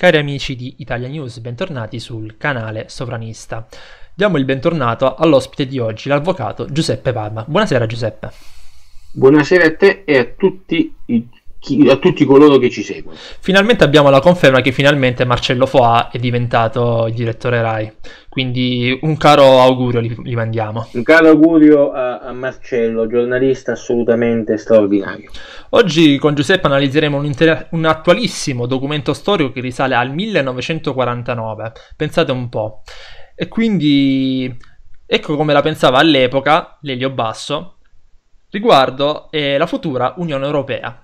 Cari amici di Italia News, bentornati sul canale Sovranista. Diamo il bentornato all'ospite di oggi, l'avvocato Giuseppe Palma. Buonasera Giuseppe. Buonasera a te e a tutti i chi, a tutti coloro che ci seguono. Finalmente abbiamo la conferma che finalmente Marcello Foà è diventato il direttore Rai, quindi un caro augurio li, li mandiamo. Un caro augurio a, a, Marcello, giornalista assolutamente straordinario. Oggi con Giuseppe analizzeremo un, inter- un attualissimo documento storico che risale al 1949, pensate un po'. E quindi ecco come la pensava all'epoca Lelio Basso riguardo eh, la futura Unione Europea.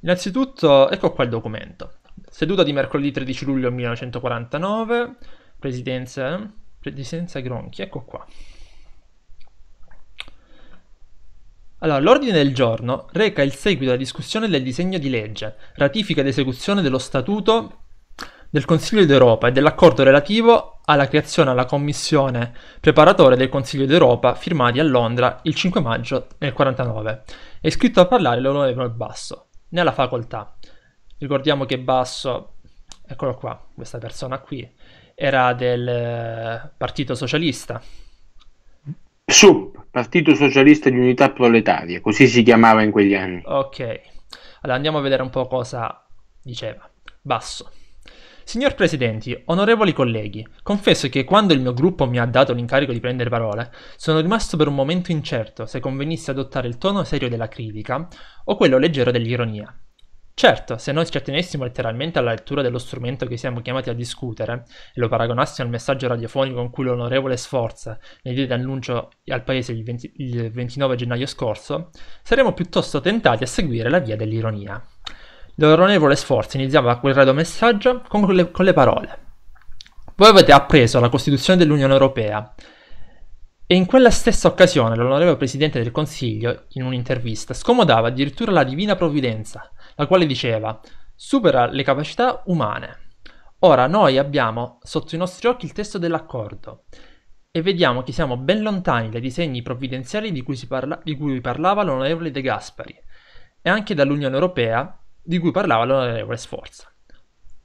Innanzitutto, ecco qua il documento. Seduta di mercoledì 13 luglio 1949, presidenza, eh? presidenza Gronchi, ecco qua. Allora, l'ordine del giorno reca il seguito alla discussione del disegno di legge, ratifica ed esecuzione dello Statuto del Consiglio d'Europa e dell'accordo relativo alla creazione alla Commissione preparatoria del Consiglio d'Europa firmati a Londra il 5 maggio del 49. È iscritto a parlare l'onorevole Basso nella facoltà. Ricordiamo che Basso, eccolo qua, questa persona qui, era del eh, Partito Socialista. SUP, Partito Socialista di Unità Proletaria, così si chiamava in quegli anni. Ok, allora andiamo a vedere un po' cosa diceva Basso. Signor Presidente, onorevoli colleghi, confesso che quando il mio gruppo mi ha dato l'incarico di prendere parole, sono rimasto per un momento incerto se convenisse adottare il tono serio della critica o quello leggero dell'ironia. Certo, se noi ci attenessimo letteralmente alla lettura dello strumento che siamo chiamati a discutere e lo paragonassimo al messaggio radiofonico con cui l'onorevole Sforza ne diede annuncio al paese il, 20, il 29 gennaio scorso, saremmo piuttosto tentati a seguire la via dell'ironia. L'onorevole Sforza iniziava quel redo messaggio con le, con le parole. Voi avete appreso la Costituzione dell'Unione Europea e in quella stessa occasione l'onorevole Presidente del Consiglio, in un'intervista, scomodava addirittura la Divina Provvidenza, la quale diceva supera le capacità umane. Ora noi abbiamo sotto i nostri occhi il testo dell'accordo e vediamo che siamo ben lontani dai disegni provvidenziali di cui, parla, di cui parlava l'onorevole De Gaspari e anche dall'Unione Europea di cui parlava l'onorevole Sforza.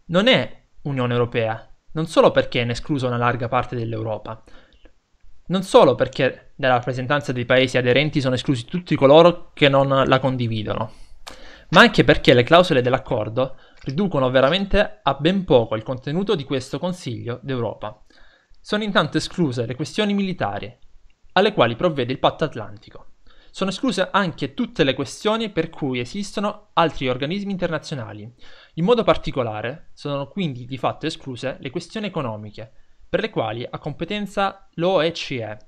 Non è Unione Europea, non solo perché è esclusa una larga parte dell'Europa, non solo perché dalla rappresentanza dei paesi aderenti sono esclusi tutti coloro che non la condividono, ma anche perché le clausole dell'accordo riducono veramente a ben poco il contenuto di questo Consiglio d'Europa. Sono intanto escluse le questioni militari, alle quali provvede il patto atlantico. Sono escluse anche tutte le questioni per cui esistono altri organismi internazionali. In modo particolare, sono quindi di fatto escluse le questioni economiche, per le quali ha competenza l'OECE,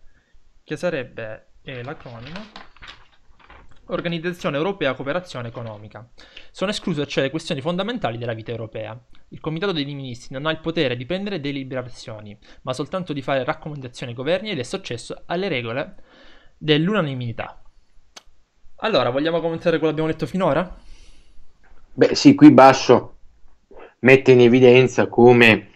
che sarebbe eh, l'acronimo Organizzazione Europea Cooperazione Economica. Sono escluse cioè le questioni fondamentali della vita europea. Il Comitato dei Ministri non ha il potere di prendere deliberazioni, ma soltanto di fare raccomandazioni ai governi ed è successo alle regole dell'unanimità. Allora, vogliamo commentare quello che abbiamo detto finora? Beh, sì, qui Basso mette in evidenza come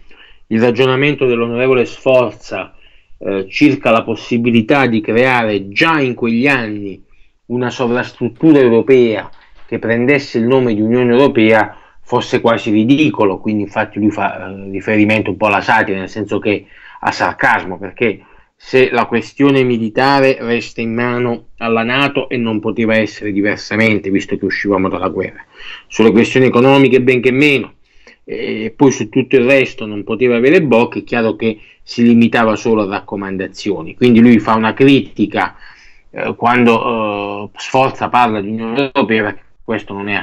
il ragionamento dell'onorevole Sforza eh, circa la possibilità di creare già in quegli anni una sovrastruttura europea che prendesse il nome di Unione Europea fosse quasi ridicolo, quindi infatti lui fa eh, riferimento un po' alla satira, nel senso che a sarcasmo, perché se la questione militare resta in mano alla Nato e non poteva essere diversamente visto che uscivamo dalla guerra. Sulle questioni economiche benché meno, e poi su tutto il resto non poteva avere bocca, è chiaro che si limitava solo a raccomandazioni. Quindi lui fa una critica eh, quando eh, Sforza parla di Unione Europea, perché questo non è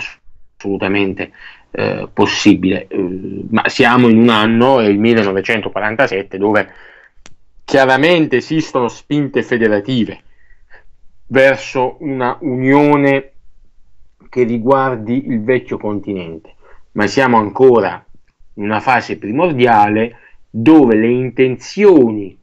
assolutamente eh, possibile. Eh, ma siamo in un anno, è il 1947, dove chiaramente esistono spinte federative verso una unione che riguardi il vecchio continente, ma siamo ancora in una fase primordiale dove le intenzioni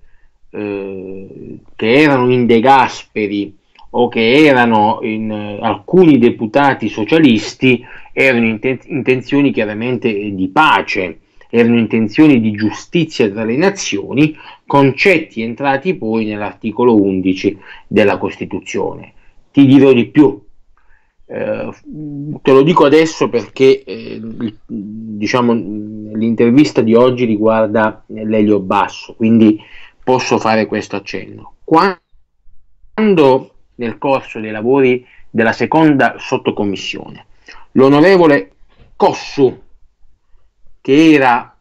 eh, che erano in De Gasperi o che erano in eh, alcuni deputati socialisti erano inten- intenzioni chiaramente di pace, erano intenzioni di giustizia tra le nazioni, concetti entrati poi nell'articolo 11 della Costituzione. Ti dirò di più, eh, te lo dico adesso perché eh, diciamo, l'intervista di oggi riguarda l'elio basso, quindi posso fare questo accenno. Quando nel corso dei lavori della seconda sottocommissione l'onorevole Cossu, che era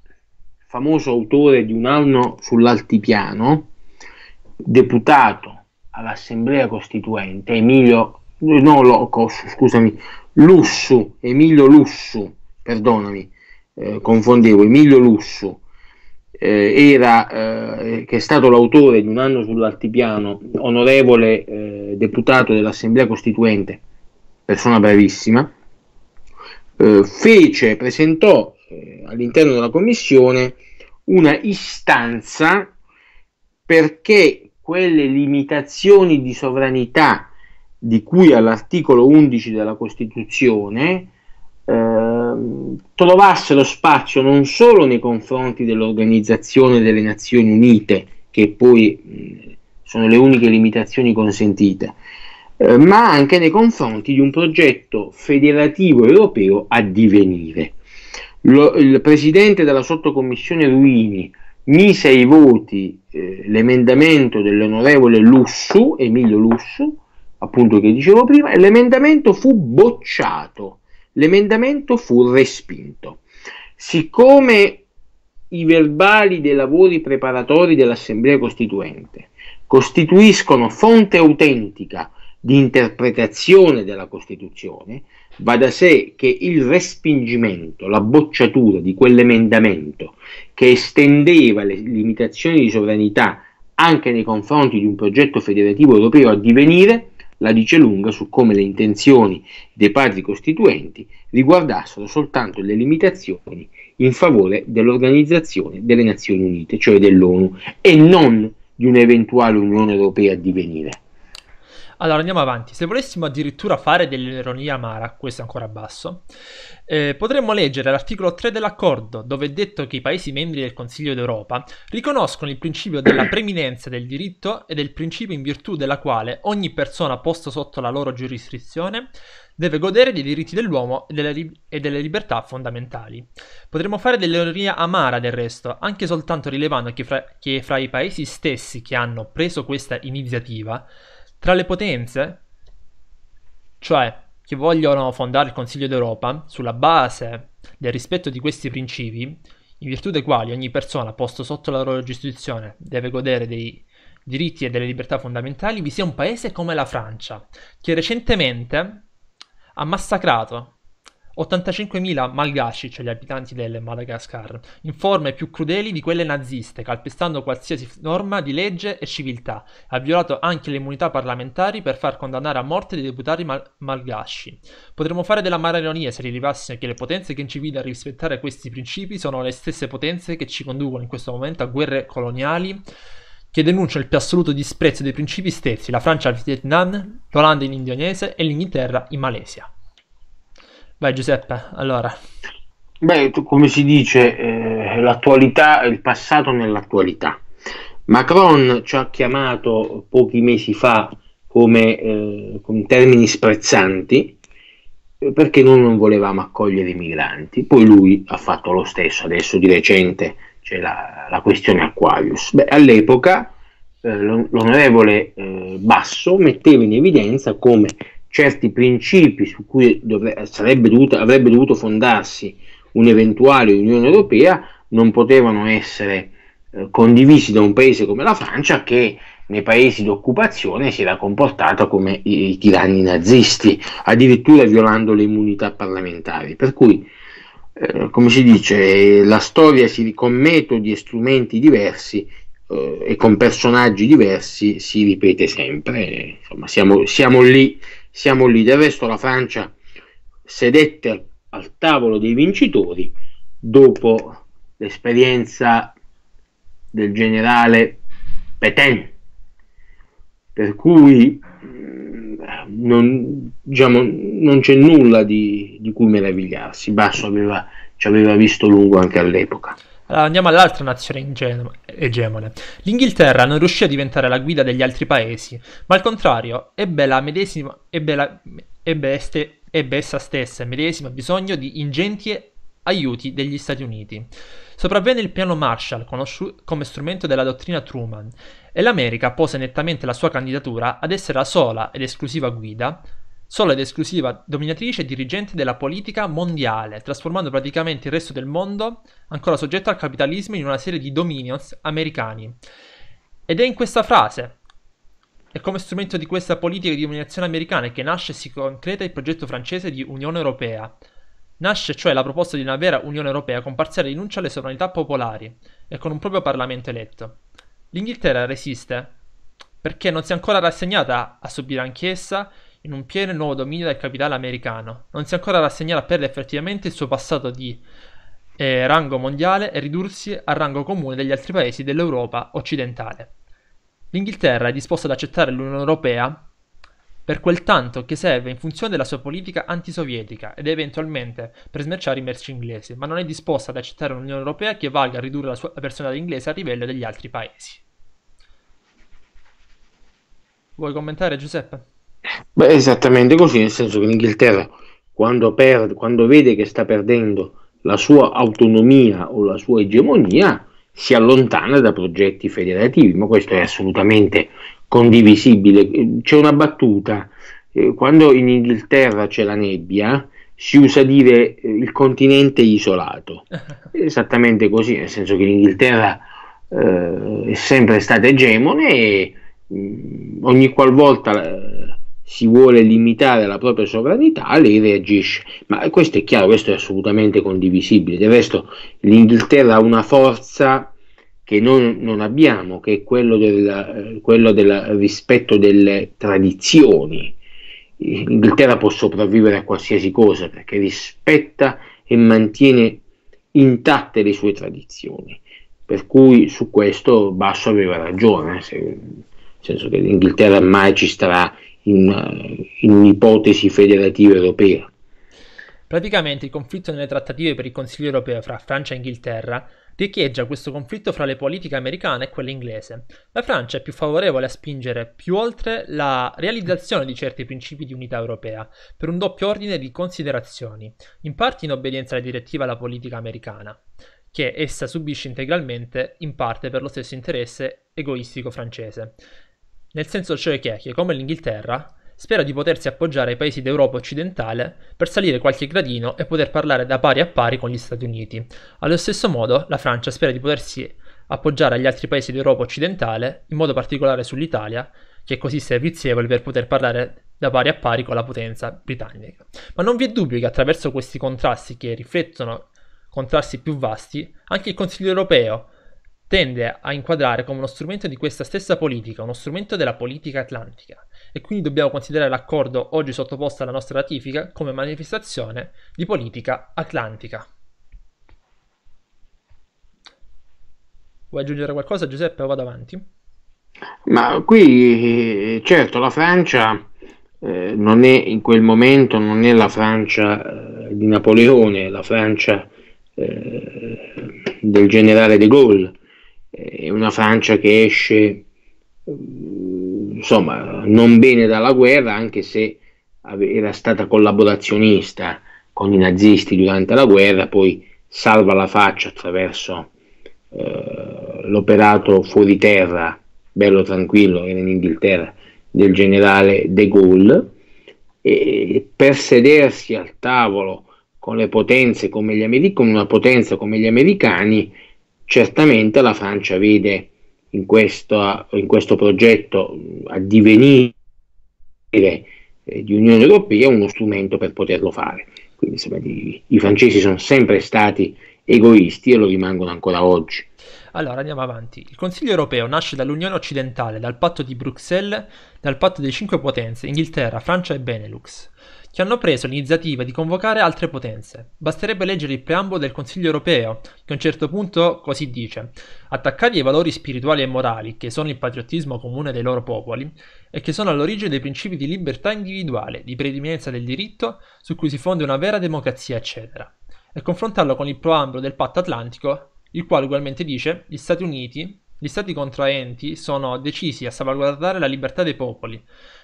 famoso autore di Un anno sull'altipiano, deputato all'Assemblea Costituente, Emilio, no, Loco, scusami, Lussu, Emilio Lussu, perdonami, eh, confondevo, Emilio Lussu, eh, era, eh, che è stato l'autore di Un anno sull'altipiano, onorevole eh, deputato dell'Assemblea Costituente, persona bravissima, eh, fece, presentò eh, all'interno della Commissione una istanza perché quelle limitazioni di sovranità di cui all'articolo 11 della Costituzione eh, trovassero spazio non solo nei confronti dell'Organizzazione delle Nazioni Unite, che poi mh, sono le uniche limitazioni consentite, eh, ma anche nei confronti di un progetto federativo europeo a divenire. Lo, il presidente della sottocommissione Ruini mise ai voti eh, l'emendamento dell'onorevole Lussu, Emilio Lussu, appunto che dicevo prima, e l'emendamento fu bocciato, l'emendamento fu respinto. Siccome i verbali dei lavori preparatori dell'Assemblea Costituente costituiscono fonte autentica di interpretazione della Costituzione, Va da sé che il respingimento, la bocciatura di quell'emendamento che estendeva le limitazioni di sovranità anche nei confronti di un progetto federativo europeo a divenire, la dice lunga su come le intenzioni dei padri costituenti riguardassero soltanto le limitazioni in favore dell'Organizzazione delle Nazioni Unite, cioè dell'ONU, e non di un'eventuale Unione Europea a divenire. Allora andiamo avanti, se volessimo addirittura fare dell'ironia amara, questo è ancora basso, eh, potremmo leggere l'articolo 3 dell'accordo, dove è detto che i Paesi membri del Consiglio d'Europa riconoscono il principio della preminenza del diritto e del principio in virtù della quale ogni persona posta sotto la loro giurisdizione deve godere dei diritti dell'uomo e delle, li- e delle libertà fondamentali. Potremmo fare dell'ironia amara del resto, anche soltanto rilevando che fra, che fra i Paesi stessi che hanno preso questa iniziativa tra le potenze, cioè che vogliono fondare il Consiglio d'Europa sulla base del rispetto di questi principi, in virtù dei quali ogni persona posto sotto la loro giurisdizione deve godere dei diritti e delle libertà fondamentali, vi sia un paese come la Francia, che recentemente ha massacrato 85.000 malgaci, cioè gli abitanti del Madagascar, in forme più crudeli di quelle naziste, calpestando qualsiasi norma di legge e civiltà. Ha violato anche le immunità parlamentari per far condannare a morte dei deputati mal- malgaci. Potremmo fare della mara ironia se rilevassimo che le potenze che ci guidano a rispettare questi principi sono le stesse potenze che ci conducono in questo momento a guerre coloniali che denuncia il più assoluto disprezzo dei principi stessi, la Francia al Vietnam, l'Olanda in Indonesia e l'Inghilterra in Malesia. Vai Giuseppe, allora. Beh, come si dice, eh, l'attualità, il passato nell'attualità. Macron ci ha chiamato pochi mesi fa come, eh, con termini sprezzanti perché noi non volevamo accogliere i migranti. Poi lui ha fatto lo stesso, adesso di recente c'è la, la questione Aquarius. Beh, all'epoca eh, l'onorevole eh, Basso metteva in evidenza come certi principi su cui dovre- dovuto, avrebbe dovuto fondarsi un'eventuale Unione Europea non potevano essere eh, condivisi da un paese come la Francia che nei paesi d'occupazione si era comportata come i, i tiranni nazisti, addirittura violando le immunità parlamentari. Per cui, eh, come si dice, la storia si, con metodi e strumenti diversi eh, e con personaggi diversi si ripete sempre. Insomma, siamo, siamo lì siamo lì. Del resto la Francia sedette al, al tavolo dei vincitori dopo l'esperienza del generale Petain, per cui mm, non, diciamo, non c'è nulla di, di, cui meravigliarsi, Basso aveva, ci aveva visto lungo anche all'epoca. Allora, andiamo all'altra nazione ingeno- egemone. L'Inghilterra non riuscì a diventare la guida degli altri paesi, ma al contrario ebbe la medesima, ebbe, la, ebbe, este, ebbe essa stessa medesima bisogno di ingenti aiuti degli Stati Uniti. Sopravvenne il piano Marshall, conosciuto come strumento della dottrina Truman, e l'America pose nettamente la sua candidatura ad essere la sola ed esclusiva guida sola ed esclusiva dominatrice e dirigente della politica mondiale, trasformando praticamente il resto del mondo, ancora soggetto al capitalismo, in una serie di dominions americani. Ed è in questa frase, è come strumento di questa politica di dominazione americana che nasce e si concreta il progetto francese di Unione Europea. Nasce cioè la proposta di una vera Unione Europea con parziale rinuncia alle sovranità popolari e con un proprio Parlamento eletto. L'Inghilterra resiste perché non si è ancora rassegnata a subire anch'essa in un pieno e nuovo dominio del capitale americano. Non si è ancora rassegnata a perdere effettivamente il suo passato di eh, rango mondiale e ridursi al rango comune degli altri paesi dell'Europa occidentale. L'Inghilterra è disposta ad accettare l'Unione Europea per quel tanto che serve in funzione della sua politica antisovietica ed eventualmente per smerciare i merci inglesi, ma non è disposta ad accettare un'Unione Europea che valga a ridurre la sua personalità inglese a livello degli altri paesi. Vuoi commentare Giuseppe? Beh, esattamente così, nel senso che l'Inghilterra quando, perde, quando vede che sta perdendo la sua autonomia o la sua egemonia, si allontana da progetti federativi, ma questo è assolutamente condivisibile. C'è una battuta, eh, quando in Inghilterra c'è la nebbia, si usa dire eh, il continente isolato. esattamente così, nel senso che l'Inghilterra eh, è sempre stata egemone e mh, mm, ogni qualvolta eh, si vuole limitare la propria sovranità, lei reagisce. Ma questo è chiaro, questo è assolutamente condivisibile. Del resto l'Inghilterra ha una forza che noi non abbiamo, che è quello del, quello del rispetto delle tradizioni. L'Inghilterra può sopravvivere a qualsiasi cosa perché rispetta e mantiene intatte le sue tradizioni. Per cui su questo Basso aveva ragione, nel senso che l'Inghilterra mai ci starà in, in un'ipotesi federativa europea. Praticamente il conflitto nelle trattative per il Consiglio europeo fra Francia e Inghilterra riecheggia questo conflitto fra le politiche americane e quelle inglese. La Francia è più favorevole a spingere più oltre la realizzazione di certi principi di unità europea, per un doppio ordine di considerazioni, in parte in obbedienza alla direttiva alla politica americana, che essa subisce integralmente, in parte per lo stesso interesse egoistico francese nel senso cioè che, che come l'Inghilterra spera di potersi appoggiare ai paesi d'Europa occidentale per salire qualche gradino e poter parlare da pari a pari con gli Stati Uniti. Allo stesso modo la Francia spera di potersi appoggiare agli altri paesi d'Europa occidentale, in modo particolare sull'Italia, che è così servizievole per poter parlare da pari a pari con la potenza britannica. Ma non vi è dubbio che attraverso questi contrasti che riflettono contrasti più vasti, anche il Consiglio europeo tende a inquadrare come uno strumento di questa stessa politica, uno strumento della politica atlantica e quindi dobbiamo considerare l'accordo oggi sottoposto alla nostra ratifica come manifestazione di politica atlantica. Vuoi aggiungere qualcosa Giuseppe o vado avanti? Ma qui certo la Francia eh, non è in quel momento non è la Francia eh, di Napoleone, la Francia eh, del generale De Gaulle è eh, una Francia che esce mm, insomma non bene dalla guerra anche se era stata collaborazionista con i nazisti durante la guerra poi salva la faccia attraverso eh, l'operato fuori terra bello tranquillo era in Inghilterra del generale De Gaulle e per sedersi al tavolo con le potenze come gli americani, con una potenza come gli americani certamente la Francia vede in questo, in questo progetto a divenire eh, di Unione Europea uno strumento per poterlo fare. Quindi insomma, i, i francesi sono sempre stati egoisti e lo rimangono ancora oggi. Allora andiamo avanti. Il Consiglio europeo nasce dall'Unione occidentale, dal patto di Bruxelles, dal patto delle cinque potenze, Inghilterra, Francia e Benelux che hanno preso l'iniziativa di convocare altre potenze. Basterebbe leggere il preambolo del Consiglio europeo, che a un certo punto così dice: attaccati ai valori spirituali e morali, che sono il patriottismo comune dei loro popoli, e che sono all'origine dei principi di libertà individuale, di preeminenza del diritto, su cui si fonde una vera democrazia, eccetera, e confrontarlo con il preambolo del Patto Atlantico, il quale ugualmente dice: gli Stati Uniti gli stati contraenti sono decisi a salvaguardare la libertà dei popoli,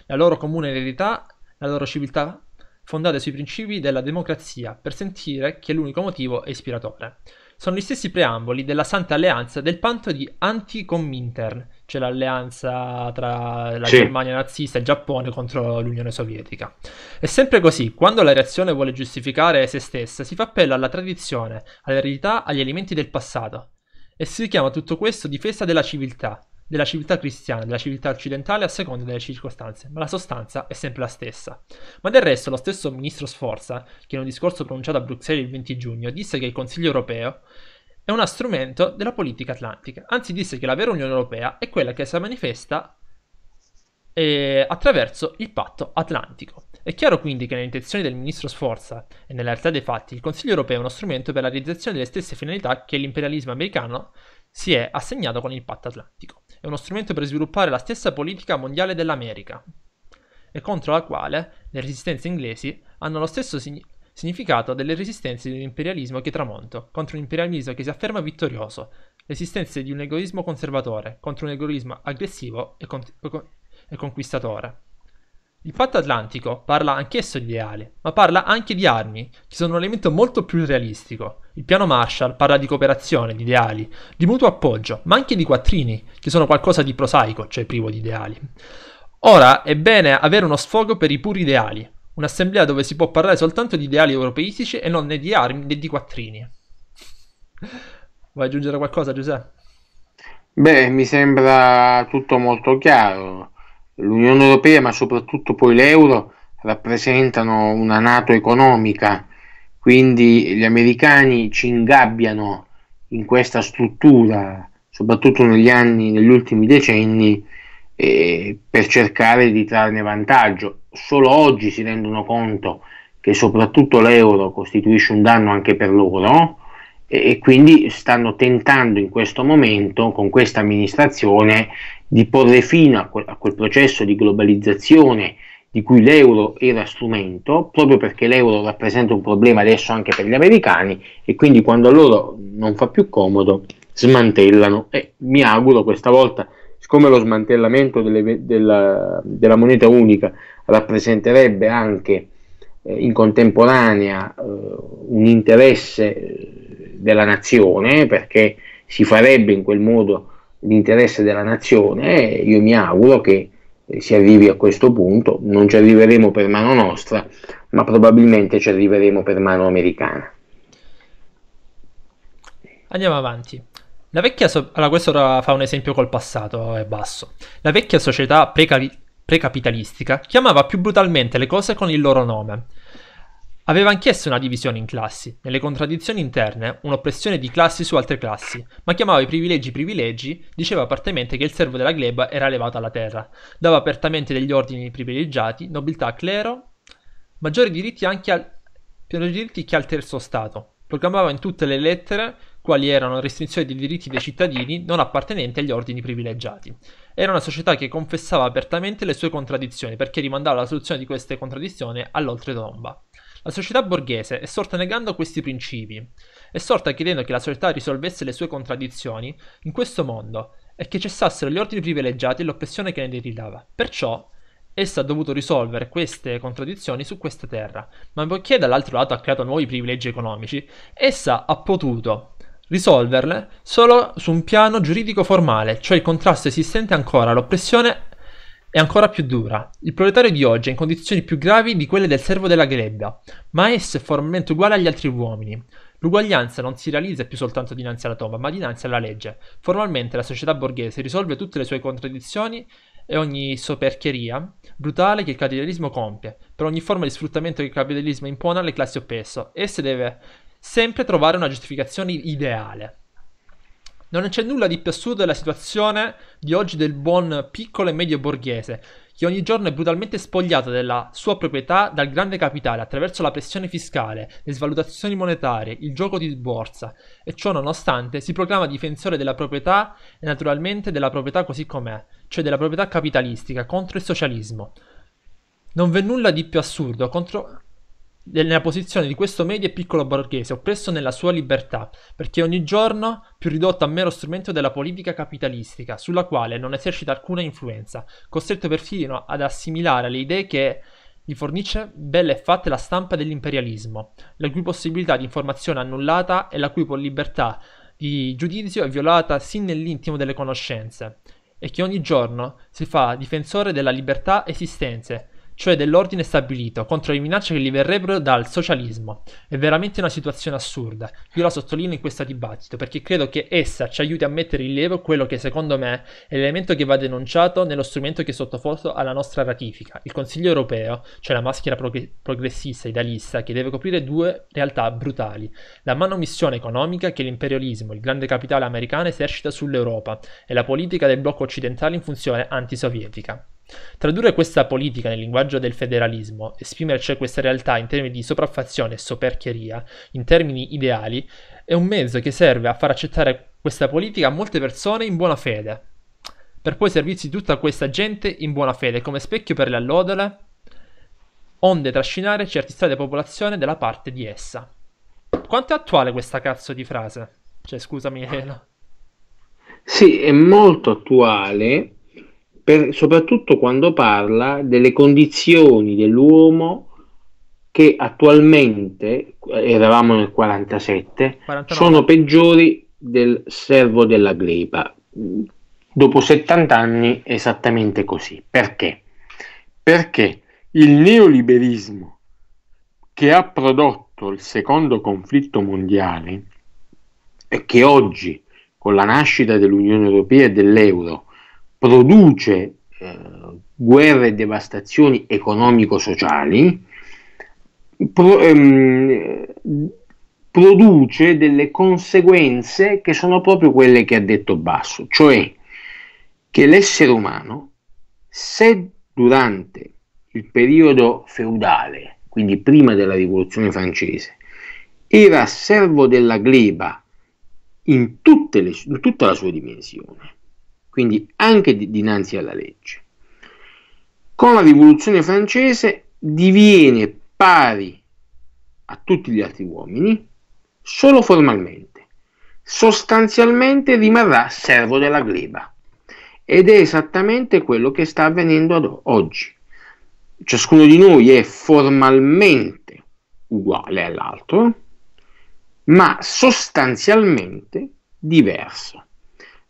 la loro comune eredità, la loro civiltà fondate sui principi della democrazia, per sentire che è l'unico motivo è ispiratore. Sono gli stessi preamboli della Santa Alleanza del panto di Anti-Comintern, cioè l'alleanza tra la sì. Germania nazista e il Giappone contro l'Unione Sovietica. È sempre così, quando la reazione vuole giustificare se stessa, si fa appello alla tradizione, all'eredità, agli elementi del passato. E si chiama tutto questo difesa della civiltà, della civiltà cristiana della civiltà occidentale a seconda delle circostanze, ma la sostanza è sempre la stessa. Ma del resto lo stesso ministro Sforza, che in un discorso pronunciato a Bruxelles il 20 giugno, disse che il Consiglio europeo è uno strumento della politica atlantica, anzi disse che la vera Unione Europea è quella che si manifesta eh, attraverso il patto atlantico. È chiaro quindi che nelle intenzioni del ministro Sforza e nella realtà dei fatti il Consiglio europeo è uno strumento per la realizzazione delle stesse finalità che l'imperialismo americano si è assegnato con il patto atlantico è uno strumento per sviluppare la stessa politica mondiale dell'America e contro la quale le resistenze inglesi hanno lo stesso signi- significato delle resistenze di un imperialismo che tramonto, contro un imperialismo che si afferma vittorioso, l'esistenza di un egoismo conservatore, contro un egoismo aggressivo e, con- e conquistatore. Il patto atlantico parla anch'esso di ideale, ma parla anche di armi, che sono un elemento molto più realistico. Il piano Marshall parla di cooperazione, di ideali, di mutuo appoggio, ma anche di quattrini, che sono qualcosa di prosaico, cioè privo di ideali. Ora è bene avere uno sfogo per i puri ideali, un'assemblea dove si può parlare soltanto di ideali europeistici e non né di armi né di quattrini. Vuoi aggiungere qualcosa, Giuseppe? Beh, mi sembra tutto molto chiaro l'Unione Europea, ma soprattutto poi l'euro, rappresentano una Nato economica, quindi gli americani ci ingabbiano in questa struttura, soprattutto negli anni, negli ultimi decenni, eh, per cercare di trarne vantaggio. Solo oggi si rendono conto che soprattutto l'euro costituisce un danno anche per loro e, e quindi stanno tentando in questo momento con questa amministrazione di porre fine a quel, a quel processo di globalizzazione di cui l'euro era strumento, proprio perché l'euro rappresenta un problema adesso anche per gli americani e quindi quando a loro non fa più comodo smantellano e mi auguro questa volta, siccome lo smantellamento delle, della, della, moneta unica rappresenterebbe anche eh, in contemporanea eh, un interesse eh, della nazione, perché si farebbe in quel modo l'interesse della nazione. Io mi auguro che eh, si arrivi a questo punto, non ci arriveremo per mano nostra, ma probabilmente ci arriveremo per mano americana. Andiamo avanti. La vecchia so- allora, questo fa un esempio col passato, è basso. La vecchia società preca- precapitalistica chiamava più brutalmente le cose con il loro nome. Aveva anch'essa una divisione in classi, nelle contraddizioni interne, un'oppressione di classi su altre classi, ma chiamava i privilegi privilegi, diceva apertamente che il servo della gleba era elevato alla terra, dava apertamente degli ordini privilegiati, nobiltà a clero, maggiori diritti anche al, diritti che al terzo stato. Proclamava in tutte le lettere quali erano restrizioni dei diritti dei cittadini non appartenenti agli ordini privilegiati. Era una società che confessava apertamente le sue contraddizioni perché rimandava la soluzione di queste contraddizioni all'oltretomba. La società borghese è sorta negando questi principi, è sorta chiedendo che la società risolvesse le sue contraddizioni in questo mondo e che cessassero gli ordini privilegiati e l'oppressione che ne derivava. Perciò essa ha dovuto risolvere queste contraddizioni su questa terra, ma poiché dall'altro lato ha creato nuovi privilegi economici, essa ha potuto risolverle solo su un piano giuridico formale, cioè il contrasto esistente ancora all'oppressione è ancora più dura. Il proletario di oggi è in condizioni più gravi di quelle del servo della grebbia, ma esso è formalmente uguale agli altri uomini. L'uguaglianza non si realizza più soltanto dinanzi alla tomba, ma dinanzi alla legge. Formalmente la società borghese risolve tutte le sue contraddizioni e ogni soperchieria brutale che il capitalismo compie, per ogni forma di sfruttamento che il capitalismo impone alle classi oppresso. Esse deve sempre trovare una giustificazione ideale. Non c'è nulla di più assurdo della situazione di oggi del buon piccolo e medio borghese, che ogni giorno è brutalmente spogliato della sua proprietà dal grande capitale attraverso la pressione fiscale, le svalutazioni monetarie, il gioco di borsa, e ciò nonostante si proclama difensore della proprietà e naturalmente della proprietà così com'è, cioè della proprietà capitalistica contro il socialismo. Non v'è nulla di più assurdo contro, nella posizione di questo medio e piccolo borghese, oppresso nella sua libertà, perché ogni giorno più ridotto a mero strumento della politica capitalistica, sulla quale non esercita alcuna influenza, costretto perfino ad assimilare le idee che gli fornisce belle e fatte la stampa dell'imperialismo, la cui possibilità di informazione annullata e la cui libertà di giudizio è violata sin nell'intimo delle conoscenze, e che ogni giorno si fa difensore della libertà esistenze, cioè dell'ordine stabilito, contro le minacce che gli verrebbero dal socialismo. È veramente una situazione assurda. Io la sottolineo in questo dibattito perché credo che essa ci aiuti a mettere in rilievo quello che secondo me è l'elemento che va denunciato nello strumento che è sottoposto alla nostra ratifica, il Consiglio europeo, cioè la maschera prog- progressista idealista che deve coprire due realtà brutali, la manomissione economica che l'imperialismo, il grande capitale americano esercita sull'Europa e la politica del blocco occidentale in funzione antisovietica. Tradurre questa politica nel linguaggio del federalismo, esprimere cioè questa realtà in termini di sopraffazione e soperchieria, in termini ideali, è un mezzo che serve a far accettare questa politica a molte persone in buona fede, per poi servirsi tutta questa gente in buona fede come specchio per le allodole, onde trascinare certi stati della popolazione dalla parte di essa. Quanto è attuale questa cazzo di frase? Cioè, scusami, Elena. Sì, è molto attuale per, soprattutto quando parla delle condizioni dell'uomo che attualmente, eravamo nel 47, 49. sono peggiori del servo della gleba. Dopo 70 anni esattamente così. Perché? Perché il neoliberismo che ha prodotto il secondo conflitto mondiale e che oggi, con la nascita dell'Unione Europea e dell'euro, produce eh, guerre e devastazioni economico-sociali, pro, ehm, produce delle conseguenze che sono proprio quelle che ha detto Basso, cioè che l'essere umano, se durante il periodo feudale, quindi prima della rivoluzione francese, era servo della gleba in, le, in tutta la sua dimensione, quindi anche dinanzi alla legge. Con la rivoluzione francese diviene pari a tutti gli altri uomini solo formalmente, sostanzialmente rimarrà servo della gleba ed è esattamente quello che sta avvenendo ad oggi. Ciascuno di noi è formalmente uguale all'altro, ma sostanzialmente diverso.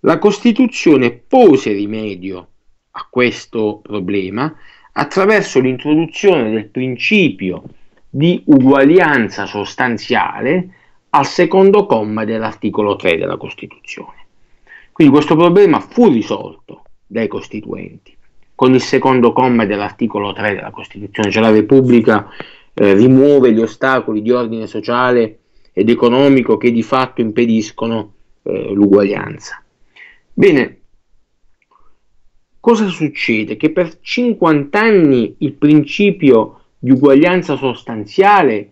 La Costituzione pose rimedio a questo problema attraverso l'introduzione del principio di uguaglianza sostanziale al secondo comma dell'articolo 3 della Costituzione. Quindi questo problema fu risolto dai Costituenti con il secondo comma dell'articolo 3 della Costituzione, cioè la Repubblica eh, rimuove gli ostacoli di ordine sociale ed economico che di fatto impediscono eh, l'uguaglianza. Bene, cosa succede? Che per 50 anni il principio di uguaglianza sostanziale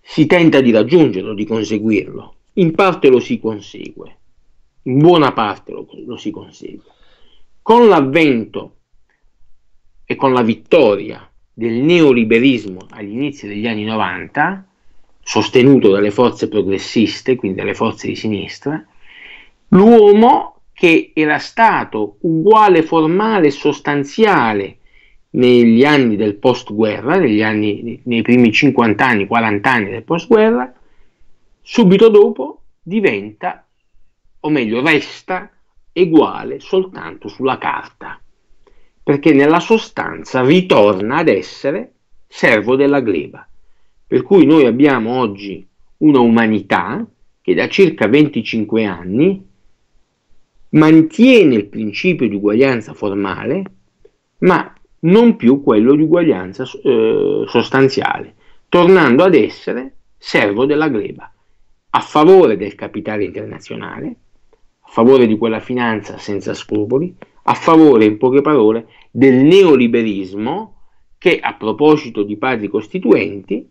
si tenta di raggiungerlo, di conseguirlo. In parte lo si consegue, in buona parte lo, lo si consegue. Con l'avvento e con la vittoria del neoliberismo agli inizi degli anni 90, sostenuto dalle forze progressiste, quindi dalle forze di sinistra, L'uomo, che era stato uguale formale e sostanziale negli anni del post-guerra, negli anni, nei primi 50 anni, 40 anni del post-guerra, subito dopo diventa, o meglio, resta uguale soltanto sulla carta, perché nella sostanza ritorna ad essere servo della gleba. Per cui noi abbiamo oggi una umanità che da circa 25 anni mantiene il principio di uguaglianza formale, ma non più quello di uguaglianza eh, sostanziale, tornando ad essere servo della gleba, a favore del capitale internazionale, a favore di quella finanza senza scrupoli, a favore, in poche parole, del neoliberismo che, a proposito di padri costituenti,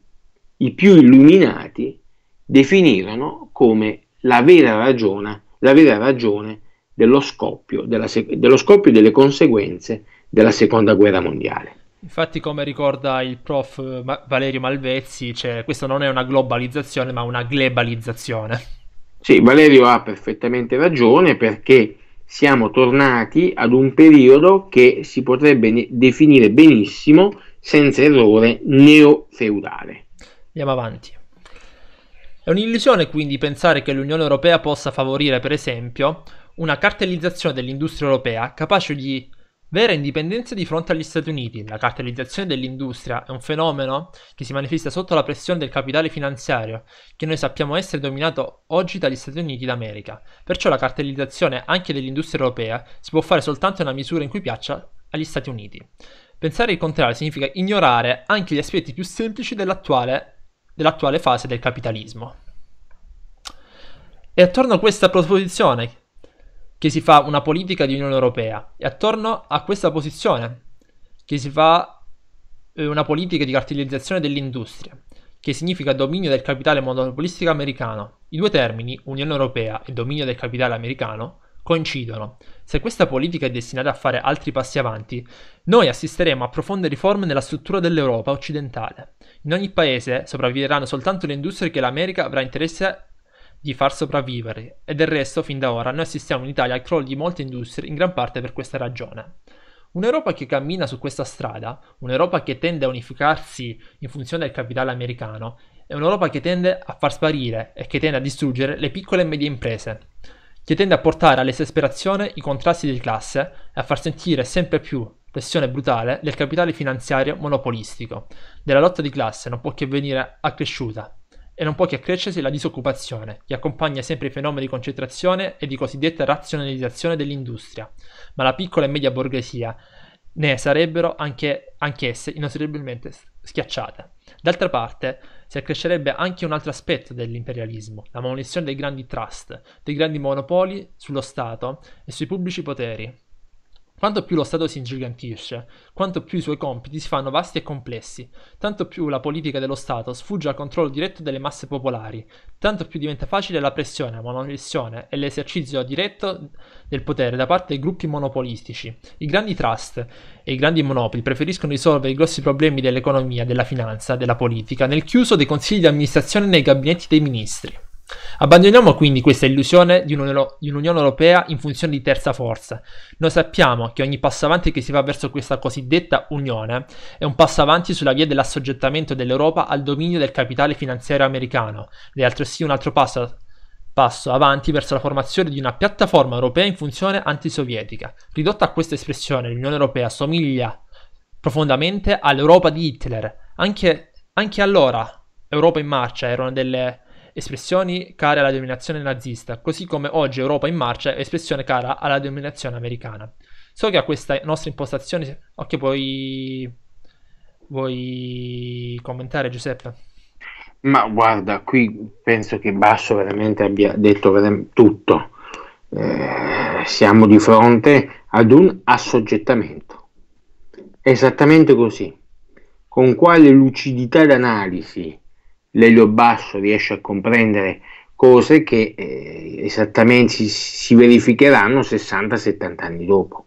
i più illuminati definirono come la vera ragione, la vera ragione dello scoppio, della, dello scoppio e delle conseguenze della seconda guerra mondiale. Infatti, come ricorda il prof eh, Valerio Malvezzi, cioè, questa non è una globalizzazione, ma una globalizzazione. Sì, Valerio ha perfettamente ragione perché siamo tornati ad un periodo che si potrebbe definire benissimo, senza errore, neofeudale. Andiamo avanti. È un'illusione quindi pensare che l'Unione Europea possa favorire, per esempio, una cartellizzazione dell'industria europea capace di vera indipendenza di fronte agli Stati Uniti. La cartellizzazione dell'industria è un fenomeno che si manifesta sotto la pressione del capitale finanziario, che noi sappiamo essere dominato oggi dagli Stati Uniti d'America. Perciò la cartellizzazione anche dell'industria europea si può fare soltanto in una misura in cui piaccia agli Stati Uniti. Pensare il contrario significa ignorare anche gli aspetti più semplici dell'attuale, dell'attuale fase del capitalismo. E attorno a questa proposizione che si fa una politica di Unione Europea e attorno a questa posizione che si fa eh, una politica di cartellizzazione dell'industria, che significa dominio del capitale monopolistico americano. I due termini, Unione Europea e dominio del capitale americano, coincidono. Se questa politica è destinata a fare altri passi avanti, noi assisteremo a profonde riforme nella struttura dell'Europa occidentale. In ogni paese sopravviveranno soltanto le industrie che l'America avrà interesse di far sopravvivere e del resto fin da ora noi assistiamo in Italia al crollo di molte industrie in gran parte per questa ragione. Un'Europa che cammina su questa strada, un'Europa che tende a unificarsi in funzione del capitale americano, è un'Europa che tende a far sparire e che tende a distruggere le piccole e medie imprese, che tende a portare all'esasperazione i contrasti di classe e a far sentire sempre più pressione brutale del capitale finanziario monopolistico. Della lotta di classe non può che venire accresciuta e non può che accrescersi la disoccupazione, che accompagna sempre i fenomeni di concentrazione e di cosiddetta razionalizzazione dell'industria, ma la piccola e media borghesia ne sarebbero anche, anch'esse inosservabilmente schiacciate. D'altra parte, si accrescerebbe anche un altro aspetto dell'imperialismo, la manutenzione dei grandi trust, dei grandi monopoli sullo Stato e sui pubblici poteri, quanto più lo Stato si ingigantisce, quanto più i suoi compiti si fanno vasti e complessi, tanto più la politica dello Stato sfugge al controllo diretto delle masse popolari, tanto più diventa facile la pressione, la monolessione e l'esercizio diretto del potere da parte dei gruppi monopolistici. I grandi trust e i grandi monopoli preferiscono risolvere i grossi problemi dell'economia, della finanza, della politica, nel chiuso dei consigli di amministrazione nei gabinetti dei ministri. Abbandoniamo quindi questa illusione di un'Unione Europea in funzione di terza forza. Noi sappiamo che ogni passo avanti che si fa verso questa cosiddetta Unione è un passo avanti sulla via dell'assoggettamento dell'Europa al dominio del capitale finanziario americano ed è altresì un altro passo, passo avanti verso la formazione di una piattaforma europea in funzione antisovietica. Ridotta a questa espressione, l'Unione Europea somiglia profondamente all'Europa di Hitler. Anche, anche allora Europa in marcia erano delle espressioni care alla dominazione nazista, così come oggi Europa in marcia è espressione cara alla dominazione americana. So che a questa nostra impostazione... Ok, puoi... Vuoi commentare Giuseppe? Ma guarda, qui penso che Basso veramente abbia detto veramente tutto. Eh, siamo di fronte ad un assoggettamento. Esattamente così. Con quale lucidità d'analisi l'elio basso riesce a comprendere cose che eh, esattamente si, si verificheranno 60-70 anni dopo.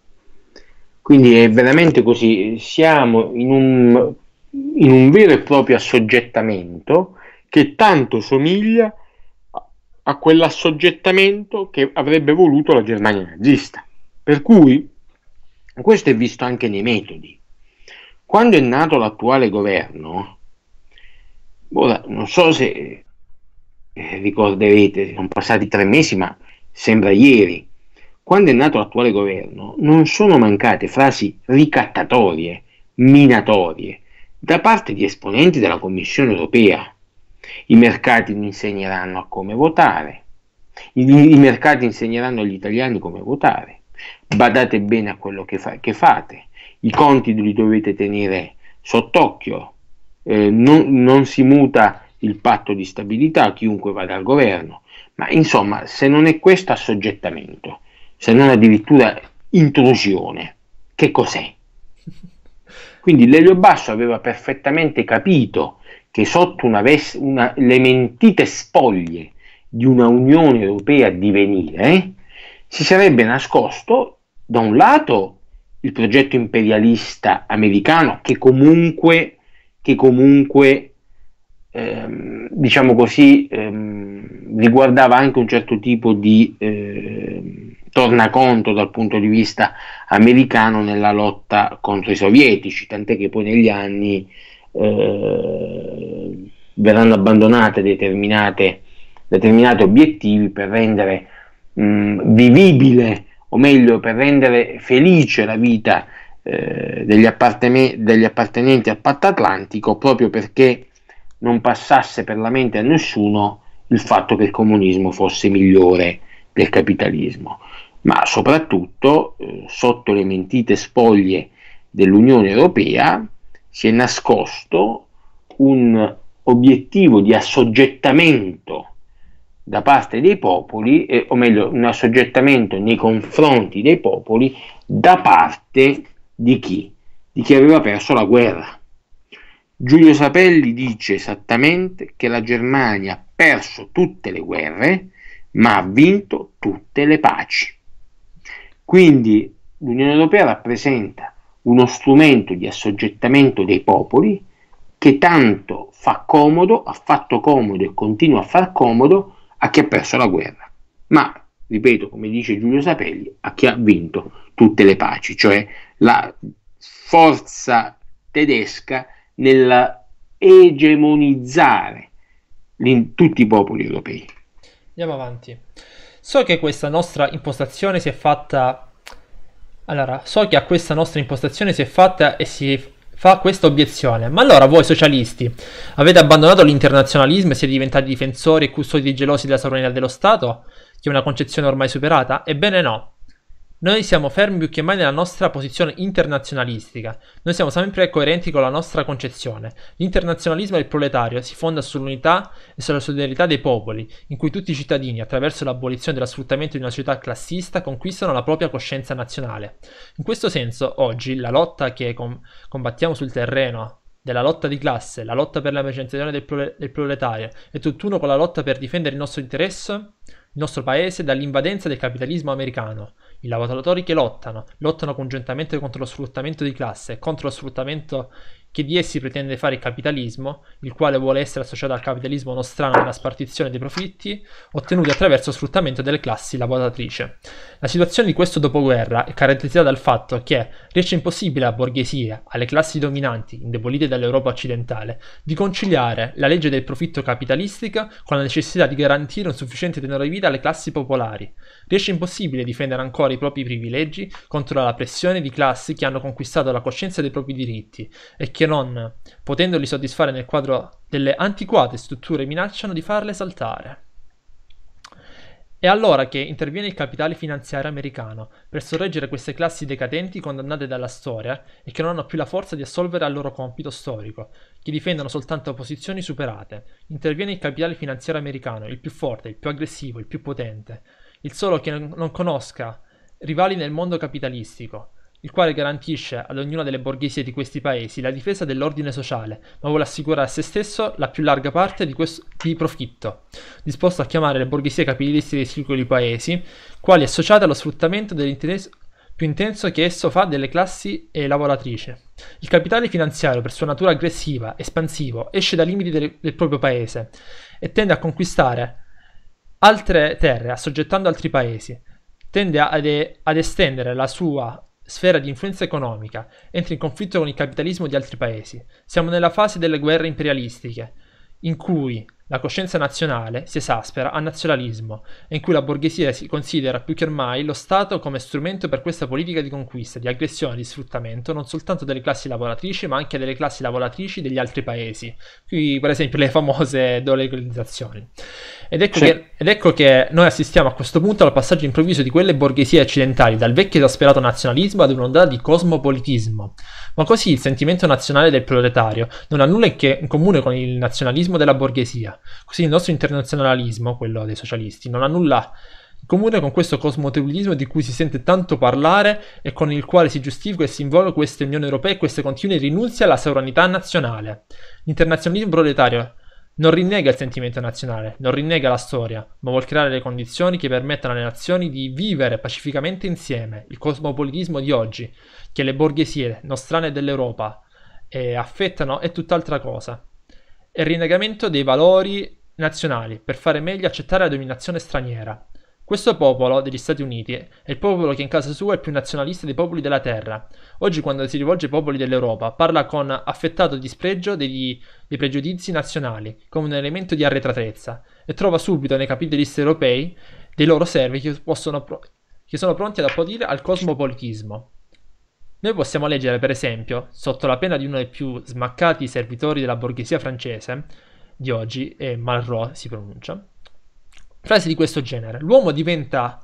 Quindi è veramente così, siamo in un, in un vero e proprio assoggettamento che tanto somiglia a quell'assoggettamento che avrebbe voluto la Germania nazista. Per cui questo è visto anche nei metodi. Quando è nato l'attuale governo, Ora, boh, non so se ricorderete, eh, sono passati tre mesi, ma sembra ieri, quando è nato l'attuale governo, non sono mancate frasi ricattatorie, minatorie, da parte di esponenti della Commissione europea. I mercati mi insegneranno a come votare, i, i mercati insegneranno agli italiani come votare, badate bene a quello che, fa, che fate, i conti li dovete tenere sott'occhio, eh, non, non si muta il patto di stabilità chiunque vada al governo, ma insomma se non è questo assoggettamento, se non addirittura intrusione, che cos'è? Quindi Lelio Basso aveva perfettamente capito che sotto una ves- una, le mentite spoglie di una Unione Europea a divenire eh, si sarebbe nascosto da un lato il progetto imperialista americano che comunque che comunque, ehm, diciamo così, ehm, riguardava anche un certo tipo di eh, tornaconto dal punto di vista americano nella lotta contro i sovietici, tant'è che poi negli anni eh, verranno abbandonate determinate, determinati obiettivi per rendere mh, vivibile o meglio per rendere felice la vita eh, degli, apparten- degli appartenenti al patto atlantico proprio perché non passasse per la mente a nessuno il fatto che il comunismo fosse migliore del capitalismo, ma soprattutto eh, sotto le mentite spoglie dell'Unione Europea si è nascosto un obiettivo di assoggettamento da parte dei popoli, eh, o meglio un assoggettamento nei confronti dei popoli da parte di chi? Di chi aveva perso la guerra. Giulio Sapelli dice esattamente che la Germania ha perso tutte le guerre, ma ha vinto tutte le paci. Quindi l'Unione Europea rappresenta uno strumento di assoggettamento dei popoli che tanto fa comodo, ha fatto comodo e continua a far comodo a chi ha perso la guerra, ma, ripeto, come dice Giulio Sapelli, a chi ha vinto tutte le paci, cioè la forza tedesca nel egemonizzare tutti i popoli europei. Andiamo avanti. So che questa nostra impostazione si è fatta. Allora, so che a questa nostra impostazione si è fatta e si fa questa obiezione. Ma allora voi socialisti avete abbandonato l'internazionalismo e siete diventati difensori e custodi gelosi della sovranità dello Stato, che è una concezione ormai superata? Ebbene no. Noi siamo fermi più che mai nella nostra posizione internazionalistica, noi siamo sempre coerenti con la nostra concezione. L'internazionalismo del proletario si fonda sull'unità e sulla solidarietà dei popoli, in cui tutti i cittadini, attraverso l'abolizione dello sfruttamento di una società classista, conquistano la propria coscienza nazionale. In questo senso, oggi, la lotta che com- combattiamo sul terreno della lotta di classe, la lotta per l'emergenziazione del, prole- del proletario è tutt'uno con la lotta per difendere il nostro interesse, il nostro paese, dall'invadenza del capitalismo americano, i lavoratori che lottano, lottano congiuntamente contro lo sfruttamento di classe, contro lo sfruttamento che di essi pretende fare il capitalismo, il quale vuole essere associato al capitalismo nostrano nella spartizione dei profitti ottenuti attraverso sfruttamento delle classi lavoratrici. La situazione di questo dopoguerra è caratterizzata dal fatto che riesce impossibile alla borghesia, alle classi dominanti, indebolite dall'Europa occidentale, di conciliare la legge del profitto capitalistica con la necessità di garantire un sufficiente tenore di vita alle classi popolari. Riesce impossibile difendere ancora i propri privilegi contro la pressione di classi che hanno conquistato la coscienza dei propri diritti e che che non potendoli soddisfare nel quadro delle antiquate strutture minacciano di farle saltare. È allora che interviene il capitale finanziario americano per sorreggere queste classi decadenti condannate dalla storia e che non hanno più la forza di assolvere al loro compito storico, che difendono soltanto posizioni superate. Interviene il capitale finanziario americano, il più forte, il più aggressivo, il più potente, il solo che non conosca rivali nel mondo capitalistico, il quale garantisce ad ognuna delle borghesie di questi paesi la difesa dell'ordine sociale, ma vuole assicurare a se stesso la più larga parte di, questo, di profitto, disposto a chiamare le borghesie capitalisti dei singoli paesi, quali associate allo sfruttamento dell'interesse più intenso che esso fa delle classi eh, lavoratrici. Il capitale finanziario, per sua natura aggressiva, espansivo, esce dai limiti del, del proprio paese e tende a conquistare altre terre, assoggettando altri paesi, tende ad, ad estendere la sua sfera di influenza economica, entra in conflitto con il capitalismo di altri paesi. Siamo nella fase delle guerre imperialistiche, in cui la coscienza nazionale si esaspera a nazionalismo, in cui la borghesia si considera più che ormai lo Stato come strumento per questa politica di conquista, di aggressione, e di sfruttamento non soltanto delle classi lavoratrici, ma anche delle classi lavoratrici degli altri paesi. Qui, per esempio, le famose dolegolizzazioni. Ed ecco, ed ecco che noi assistiamo a questo punto al passaggio improvviso di quelle borghesie occidentali dal vecchio esasperato nazionalismo ad un'ondata di cosmopolitismo. Ma così il sentimento nazionale del proletario non ha nulla in comune con il nazionalismo della borghesia. Così il nostro internazionalismo, quello dei socialisti, non ha nulla in comune con questo cosmoteolismo di cui si sente tanto parlare e con il quale si giustifica e si invoca questa Unione Europea e queste continue rinunzie alla sovranità nazionale. L'internazionalismo proletario non rinnega il sentimento nazionale, non rinnega la storia, ma vuol creare le condizioni che permettano alle nazioni di vivere pacificamente insieme. Il cosmopolitismo di oggi, che le borghesie nostrane dell'Europa eh, affettano, è tutt'altra cosa e il rinnegamento dei valori nazionali per fare meglio accettare la dominazione straniera. Questo popolo degli Stati Uniti è il popolo che in casa sua è più nazionalista dei popoli della Terra. Oggi quando si rivolge ai popoli dell'Europa parla con affettato disprezzo dei pregiudizi nazionali, come un elemento di arretratezza, e trova subito nei capitalisti europei dei loro servi che, possono, che sono pronti ad applaudire al cosmopolitismo. Noi possiamo leggere, per esempio, sotto la pena di uno dei più smaccati servitori della borghesia francese di oggi, e Malraux si pronuncia, frasi di questo genere. L'uomo diventa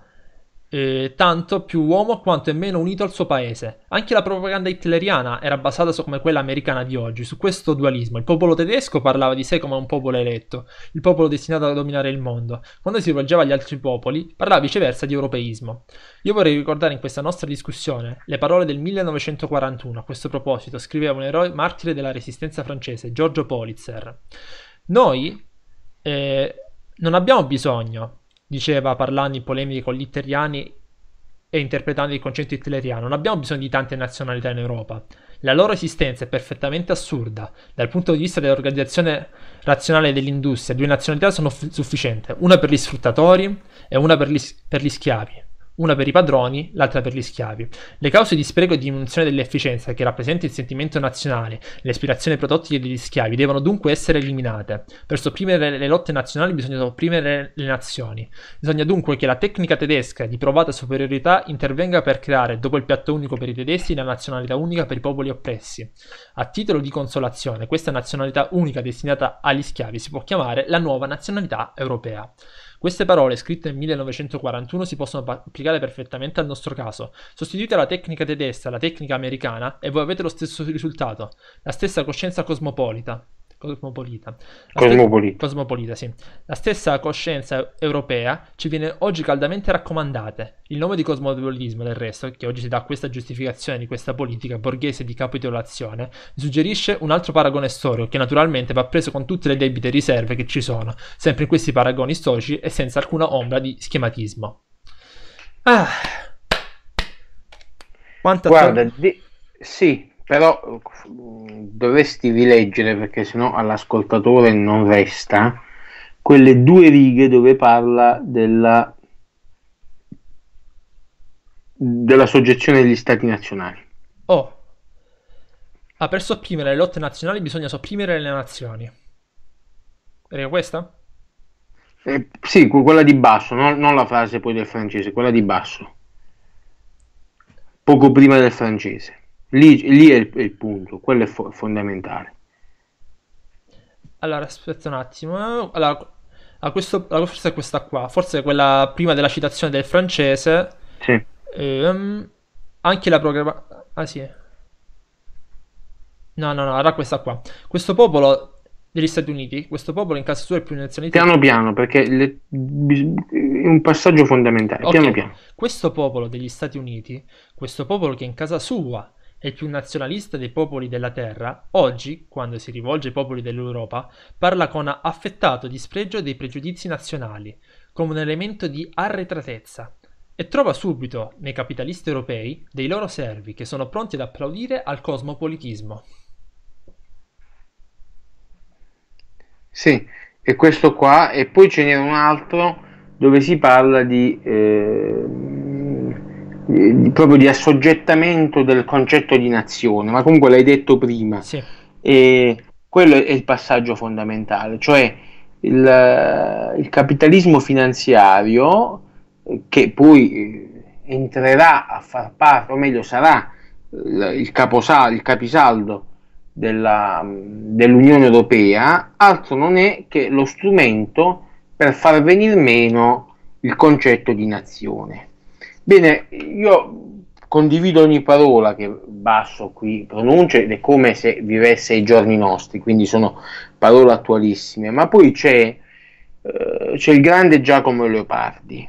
eh, tanto più uomo quanto è meno unito al suo paese. Anche la propaganda hitleriana era basata su come quella americana di oggi, su questo dualismo. Il popolo tedesco parlava di sé come un popolo eletto, il popolo destinato a dominare il mondo. Quando si rivolgeva agli altri popoli, parlava viceversa di europeismo. Io vorrei ricordare in questa nostra discussione le parole del 1941. A questo proposito, scriveva un eroe martire della resistenza francese, Giorgio Politzer. Noi eh, non abbiamo bisogno diceva parlando in polemiche con gli itteriani e interpretando il concetto itteriano, non abbiamo bisogno di tante nazionalità in Europa. La loro esistenza è perfettamente assurda. Dal punto di vista dell'organizzazione razionale dell'industria, due nazionalità sono f- sufficienti, una per gli sfruttatori e una per gli, per gli schiavi una per i padroni, l'altra per gli schiavi. Le cause di spreco e diminuzione dell'efficienza che rappresenta il sentimento nazionale, l'aspirazione ai prodotti degli schiavi, devono dunque essere eliminate. Per sopprimere le lotte nazionali bisogna sopprimere le nazioni. Bisogna dunque che la tecnica tedesca di provata superiorità intervenga per creare, dopo il piatto unico per i tedeschi, la nazionalità unica per i popoli oppressi. A titolo di consolazione, questa nazionalità unica destinata agli schiavi si può chiamare la nuova nazionalità europea. Queste parole, scritte nel 1941, si possono applicare perfettamente al nostro caso. Sostituite la tecnica tedesca alla tecnica americana e voi avete lo stesso risultato, la stessa coscienza cosmopolita cosmopolita. Cosmopolita. cosmopolita sì. La stessa coscienza europea ci viene oggi caldamente raccomandata. Il nome di cosmopolitismo, del resto, che oggi si dà questa giustificazione di questa politica borghese di capitolazione, suggerisce un altro paragone storico che naturalmente va preso con tutte le debite riserve che ci sono, sempre in questi paragoni storici e senza alcuna ombra di schematismo. Ah. Quanta Guarda, di... sì, però dovresti rileggere perché sennò all'ascoltatore non resta quelle due righe dove parla della, della soggezione degli stati nazionali. Oh, ah, per sopprimere le lotte nazionali bisogna sopprimere le nazioni. Era questa? Eh, sì, quella di basso, no? non la frase poi del francese, quella di basso, poco prima del francese. Lì, lì è, il, è, il, punto, quello è fo- fondamentale. Allora, aspetta un attimo. Eh. Allora, a questo, la conferenza è questa qua, forse quella prima della citazione del francese. Sì. Ehm, anche la programma... Ah sì. No, no, no, era questa qua. Questo popolo degli Stati Uniti, questo popolo in casa sua è più nazionalista. Piano piano, perché le... è un passaggio fondamentale. Okay. Piano piano. Questo popolo degli Stati Uniti, questo popolo che in casa sua e più nazionalista dei popoli della Terra, oggi, quando si rivolge ai popoli dell'Europa, parla con affettato dispregio dei pregiudizi nazionali, come un elemento di arretratezza, e trova subito, nei capitalisti europei, dei loro servi che sono pronti ad applaudire al cosmopolitismo. Sì, e questo qua, e poi ce n'è un altro dove si parla di... Eh eh, proprio di assoggettamento del concetto di nazione, ma comunque l'hai detto prima. Sì. E quello è il passaggio fondamentale, cioè il, eh, il capitalismo finanziario eh, che poi eh, entrerà a far parte, o meglio sarà il, il, caposal, il capisaldo della, mm, dell'Unione Europea, altro non è che lo strumento per far venire meno il concetto di nazione. Bene, io condivido ogni parola che Basso qui pronuncia ed è come se vivesse ai giorni nostri, quindi sono parole attualissime, ma poi c'è, eh, c'è il grande Giacomo Leopardi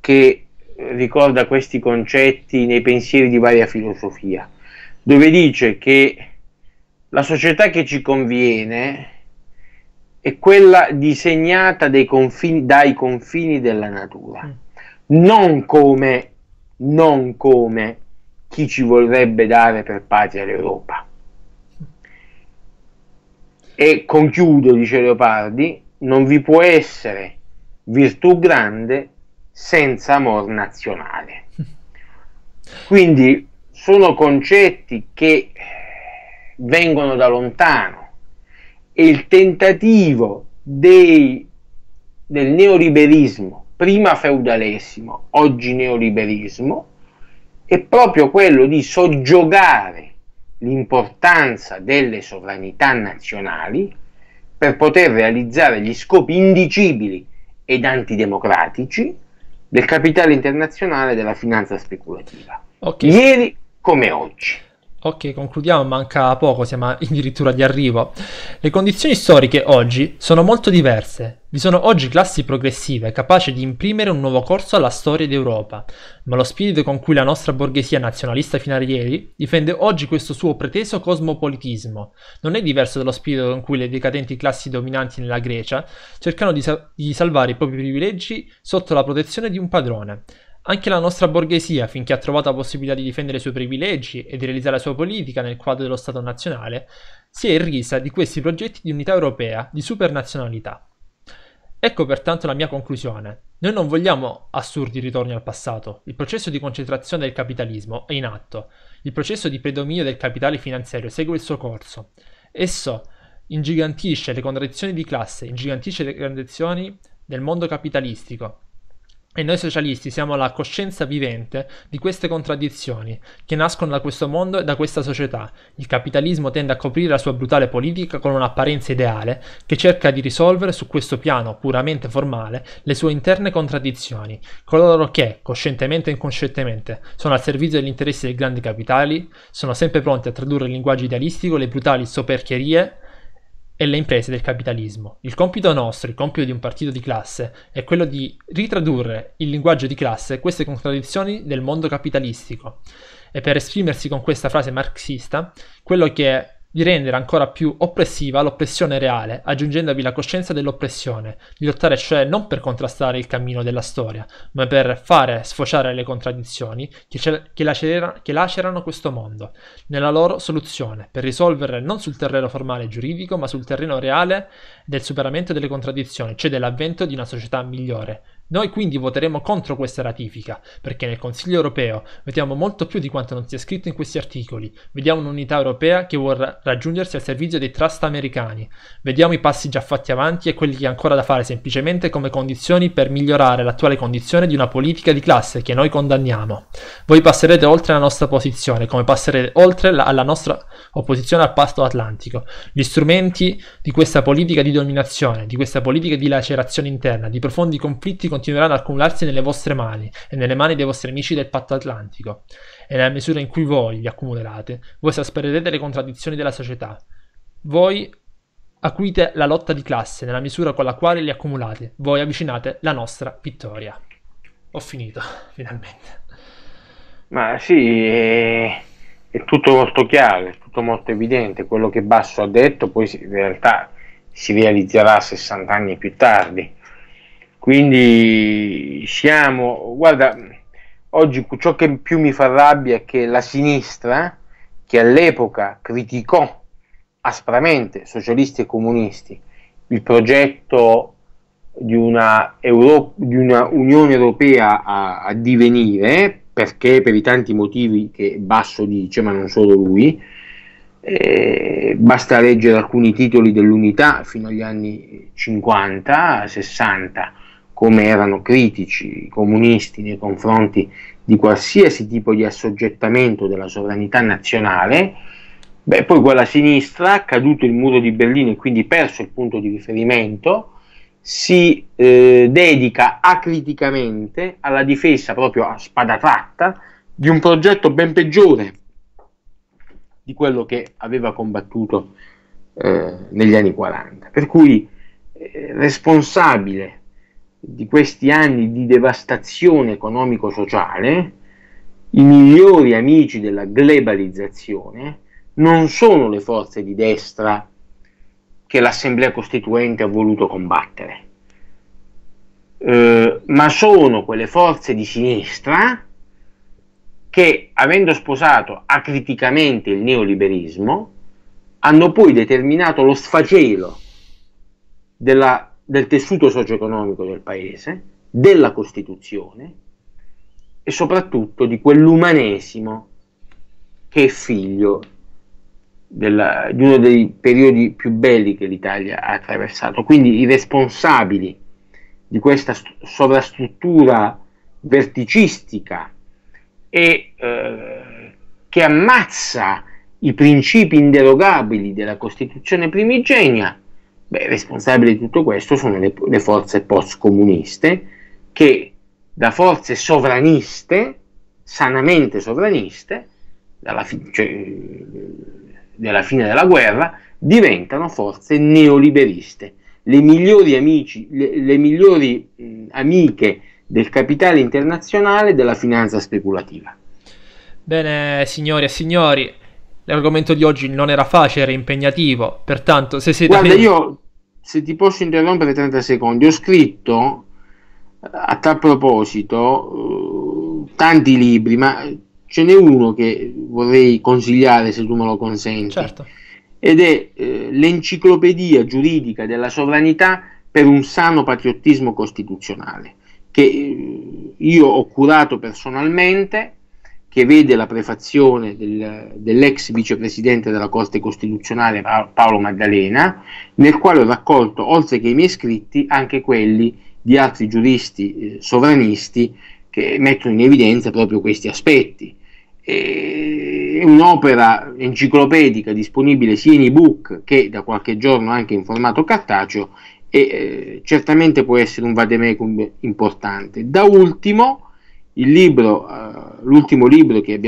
che ricorda questi concetti nei pensieri di varia filosofia, dove dice che la società che ci conviene è quella disegnata confini, dai confini della natura. Mm non come, non come chi ci vorrebbe dare per patria l'Europa. E concludo, dice Leopardi, non vi può essere virtù grande senza amor nazionale. Quindi sono concetti che vengono da lontano e il tentativo dei, del neoliberismo prima feudalesimo, oggi neoliberismo, è proprio quello di soggiogare l'importanza delle sovranità nazionali per poter realizzare gli scopi indicibili ed antidemocratici del capitale internazionale della finanza speculativa. Okay. Ieri come oggi. Ok, concludiamo, manca poco, siamo addirittura di arrivo. Le condizioni storiche oggi sono molto diverse. Vi sono oggi classi progressive capaci di imprimere un nuovo corso alla storia d'Europa, ma lo spirito con cui la nostra borghesia nazionalista fino a ieri difende oggi questo suo preteso cosmopolitismo non è diverso dallo spirito con cui le decadenti classi dominanti nella Grecia cercano di, sa- di salvare i propri privilegi sotto la protezione di un padrone. Anche la nostra borghesia, finché ha trovato la possibilità di difendere i suoi privilegi e di realizzare la sua politica nel quadro dello Stato nazionale, si è irrisa di questi progetti di unità europea, di supernazionalità. Ecco pertanto la mia conclusione. Noi non vogliamo assurdi ritorni al passato. Il processo di concentrazione del capitalismo è in atto. Il processo di predominio del capitale finanziario segue il suo corso. Esso ingigantisce le contraddizioni di classe, ingigantisce le contraddizioni del mondo capitalistico, e noi socialisti siamo la coscienza vivente di queste contraddizioni che nascono da questo mondo e da questa società. Il capitalismo tende a coprire la sua brutale politica con un'apparenza ideale che cerca di risolvere su questo piano puramente formale le sue interne contraddizioni. Coloro che, coscientemente e inconscientemente, sono al servizio degli interessi dei grandi capitali, sono sempre pronti a tradurre in linguaggio idealistico le brutali soperchierie e le imprese del capitalismo. Il compito nostro, il compito di un partito di classe, è quello di ritradurre in linguaggio di classe queste contraddizioni del mondo capitalistico. E per esprimersi con questa frase marxista, quello che di rendere ancora più oppressiva l'oppressione reale, aggiungendovi la coscienza dell'oppressione, di lottare cioè non per contrastare il cammino della storia, ma per fare sfociare le contraddizioni che, ce- che, lacera- che lacerano questo mondo, nella loro soluzione, per risolvere non sul terreno formale e giuridico, ma sul terreno reale del superamento delle contraddizioni, cioè dell'avvento di una società migliore, noi quindi voteremo contro questa ratifica, perché nel Consiglio europeo vediamo molto più di quanto non sia scritto in questi articoli. Vediamo un'unità europea che vorrà raggiungersi al servizio dei trust americani. Vediamo i passi già fatti avanti e quelli che ancora da fare semplicemente come condizioni per migliorare l'attuale condizione di una politica di classe che noi condanniamo. Voi passerete oltre la nostra posizione, come passerete oltre la, alla nostra opposizione al pasto atlantico. Gli strumenti di questa politica di dominazione, di questa politica di lacerazione interna, di profondi conflitti continueranno ad accumularsi nelle vostre mani e nelle mani dei vostri amici del patto atlantico. E nella misura in cui voi li accumulerete, voi esaspererete le contraddizioni della società. Voi acuite la lotta di classe nella misura con la quale li accumulate. Voi avvicinate la nostra vittoria. Ho finito, finalmente. Ma sì, è, è tutto molto chiaro, è tutto molto evidente. Quello che Basso ha detto poi in realtà si realizzerà 60 anni più tardi quindi siamo, guarda, oggi ciò che più mi fa rabbia è che la sinistra, che all'epoca criticò aspramente socialisti e comunisti il progetto di una, Euro, di una Unione Europea a, a, divenire, perché per i tanti motivi che Basso dice, ma non solo lui, eh, basta leggere alcuni titoli dell'unità fino agli anni 50, 60 come erano critici i comunisti nei confronti di qualsiasi tipo di assoggettamento della sovranità nazionale, beh, poi quella sinistra, caduto il muro di Berlino e quindi perso il punto di riferimento, si eh, dedica acriticamente alla difesa proprio a spada tratta di un progetto ben peggiore di quello che aveva combattuto eh, negli anni 40. Per cui eh, responsabile di questi anni di devastazione economico-sociale, i migliori amici della globalizzazione non sono le forze di destra che l'Assemblea Costituente ha voluto combattere, eh, ma sono quelle forze di sinistra che, avendo sposato acriticamente il neoliberismo, hanno poi determinato lo sfacelo della del tessuto socio-economico del paese, della Costituzione e soprattutto di quell'umanesimo che è figlio della, di uno dei periodi più belli che l'Italia ha attraversato. Quindi i responsabili di questa sovrastruttura verticistica e eh, che ammazza i principi inderogabili della Costituzione primigenia Beh, responsabili di tutto questo sono le, le forze post-comuniste che da forze sovraniste, sanamente sovraniste, dalla, fi- cioè, dalla fine della guerra, diventano forze neoliberiste. Le migliori, amici, le, le migliori mh, amiche del capitale internazionale e della finanza speculativa. Bene, signori e signori, L'argomento di oggi non era facile, era impegnativo, pertanto se siete... Guarda, io se ti posso interrompere 30 secondi, ho scritto eh, a tal proposito eh, tanti libri, ma ce n'è uno che vorrei consigliare se tu me lo consenti. Certo. Ed è eh, l'enciclopedia giuridica della sovranità per un sano patriottismo costituzionale, che eh, io ho curato personalmente che vede la prefazione del, dell'ex vicepresidente della Corte Costituzionale Paolo Maddalena, nel quale ho raccolto, oltre che i miei scritti, anche quelli di altri giuristi eh, sovranisti che mettono in evidenza proprio questi aspetti. È un'opera enciclopedica disponibile sia in ebook che da qualche giorno anche in formato cartaceo e eh, certamente può essere un vademecum importante. Da ultimo, il libro, eh, l'ultimo libro che,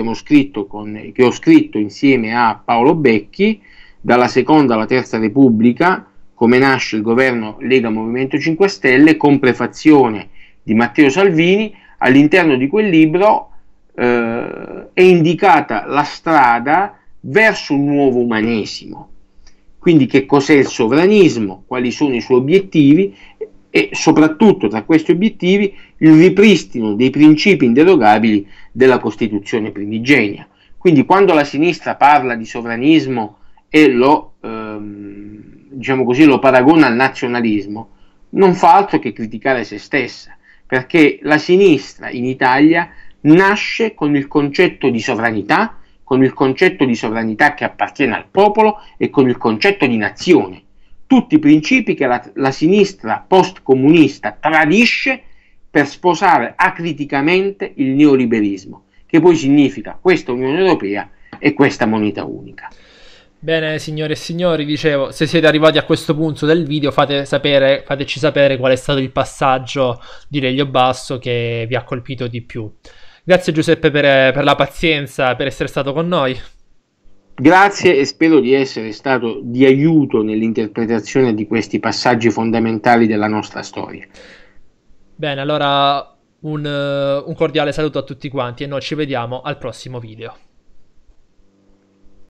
con, che ho scritto insieme a Paolo Becchi, dalla seconda alla terza Repubblica, come nasce il governo Lega Movimento 5 Stelle, con prefazione di Matteo Salvini, all'interno di quel libro eh, è indicata la strada verso un nuovo umanesimo. Quindi che cos'è il sovranismo, quali sono i suoi obiettivi e soprattutto tra questi obiettivi il ripristino dei principi inderogabili della Costituzione primigenia. Quindi quando la sinistra parla di sovranismo e lo, ehm, diciamo così, lo paragona al nazionalismo, non fa altro che criticare se stessa, perché la sinistra in Italia nasce con il concetto di sovranità, con il concetto di sovranità che appartiene al popolo e con il concetto di nazione tutti i principi che la, la sinistra post-comunista tradisce per sposare acriticamente il neoliberismo, che poi significa questa Unione Europea e questa moneta unica. Bene, signore e signori, dicevo, se siete arrivati a questo punto del video, fate sapere, fateci sapere qual è stato il passaggio di Lelio Basso che vi ha colpito di più. Grazie Giuseppe per, per la pazienza, per essere stato con noi. Grazie e spero di essere stato di aiuto nell'interpretazione di questi passaggi fondamentali della nostra storia. Bene, allora un, eh, un cordiale saluto a tutti quanti e noi ci vediamo al prossimo video.